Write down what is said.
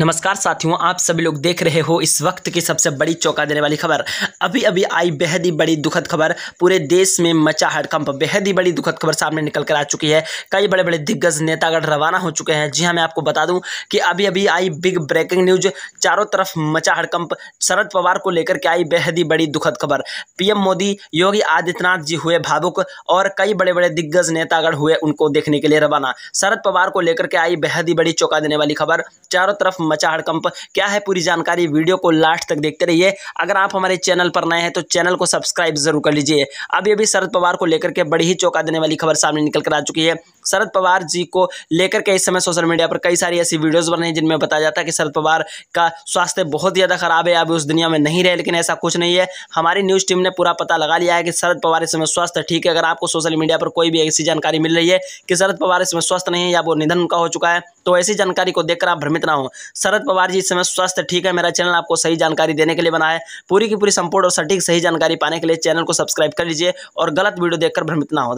नमस्कार साथियों आप सभी लोग देख रहे हो इस वक्त की सबसे बड़ी चौंका देने वाली खबर अभी अभी आई बेहद ही बड़ी दुखद खबर पूरे देश में मचा हड़कंप बेहद ही बड़ी दुखद खबर सामने निकल कर आ चुकी है कई बड़े बड़े दिग्गज नेतागढ़ रवाना हो चुके हैं जी हाँ मैं आपको बता दूं कि अभी अभी आई बिग ब्रेकिंग न्यूज चारों तरफ मचा हड़कंप शरद पवार को लेकर के आई बेहद ही बड़ी दुखद खबर पीएम मोदी योगी आदित्यनाथ जी हुए भावुक और कई बड़े बड़े दिग्गज नेतागढ़ हुए उनको देखने के लिए रवाना शरद पवार को लेकर के आई बेहद ही बड़ी चौंका देने वाली खबर चारों तरफ मचा हड़कंप क्या है पूरी जानकारी वीडियो को लास्ट तक देखते रहिए अगर आप हमारे चैनल पर नए हैं तो चैनल को सब्सक्राइब जरूर कर लीजिए अब ये भी शरद पवार को लेकर के बड़ी ही चौंका देने वाली खबर सामने निकल कर आ चुकी है शरद पवार जी को लेकर के इस समय सोशल मीडिया पर कई सारी ऐसी वीडियोज़ बने जिनमें बताया जाता है कि शरद पवार का स्वास्थ्य बहुत ज़्यादा ख़राब है अभी उस दुनिया में नहीं रहे लेकिन ऐसा कुछ नहीं है हमारी न्यूज़ टीम ने पूरा पता लगा लिया है कि शरद पवार इस समय स्वास्थ्य ठीक है अगर आपको सोशल मीडिया पर कोई भी ऐसी जानकारी मिल रही है कि शरद पवार इसमें स्वस्थ नहीं है या वो निधन का हो चुका है तो ऐसी जानकारी को देखकर आप भ्रमित ना हो शरद पवार जी इस समय स्वस्थ ठीक है मेरा चैनल आपको सही जानकारी देने के लिए बना है पूरी की पूरी संपूर्ण और सटीक सही जानकारी पाने के लिए चैनल को सब्सक्राइब कर लीजिए और गलत वीडियो देखकर भ्रमित ना हो